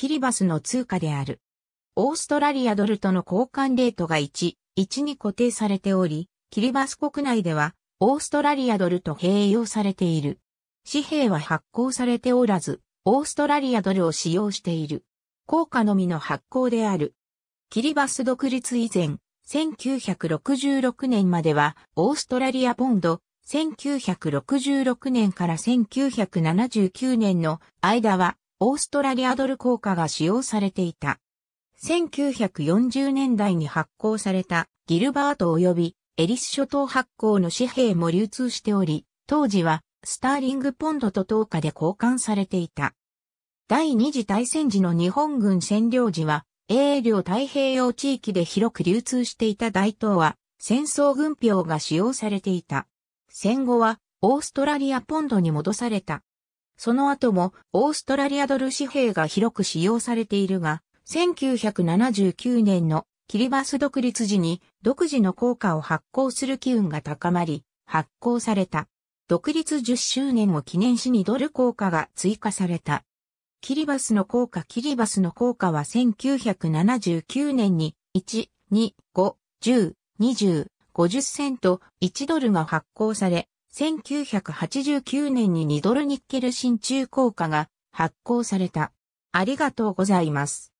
キリバスの通貨である。オーストラリアドルとの交換レートが1、1に固定されており、キリバス国内では、オーストラリアドルと併用されている。紙幣は発行されておらず、オーストラリアドルを使用している。効果のみの発行である。キリバス独立以前、1966年までは、オーストラリアポンド、1966年から1979年の間は、オーストラリアドル硬貨が使用されていた。1940年代に発行されたギルバート及びエリス諸島発行の紙幣も流通しており、当時はスターリングポンドと等価で交換されていた。第二次大戦時の日本軍占領時は、英領太平洋地域で広く流通していた大東は、戦争軍票が使用されていた。戦後は、オーストラリアポンドに戻された。その後もオーストラリアドル紙幣が広く使用されているが、1979年のキリバス独立時に独自の効果を発行する機運が高まり、発行された。独立10周年を記念しにドル効果が追加された。キリバスの効果キリバスの効果は1979年に1、2、5、10、20、50セント1ドルが発行され、1989年に2ドルニッケル新中硬貨が発行された。ありがとうございます。